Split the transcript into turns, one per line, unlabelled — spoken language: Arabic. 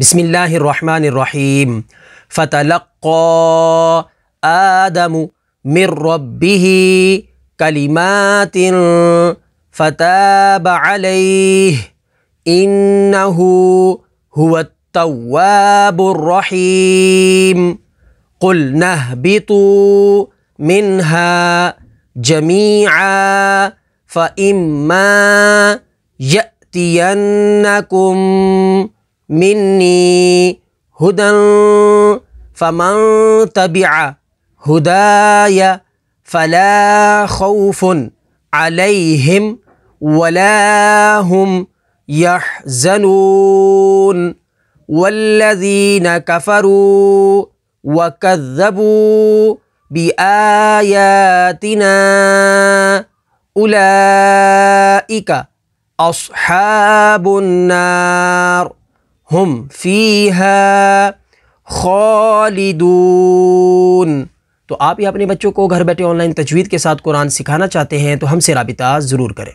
بسم الله الرحمن الرحيم فتلقى آدم من ربه كلمات فتاب عليه إنه هو التواب الرحيم قل نهبط منها جميعا فإما يأتينكم مني هدى فمن تبع هداي فلا خوف عليهم ولا هم يحزنون والذين كفروا وكذبوا بآياتنا أولئك أصحاب النار हम फ़ीहा खालिदून तो आप ही अपने बच्चों को घर बैठे ऑनलाइन तजवीद के साथ कुरान सिखाना चाहते हैं तो हमसे रबता ज़रूर करें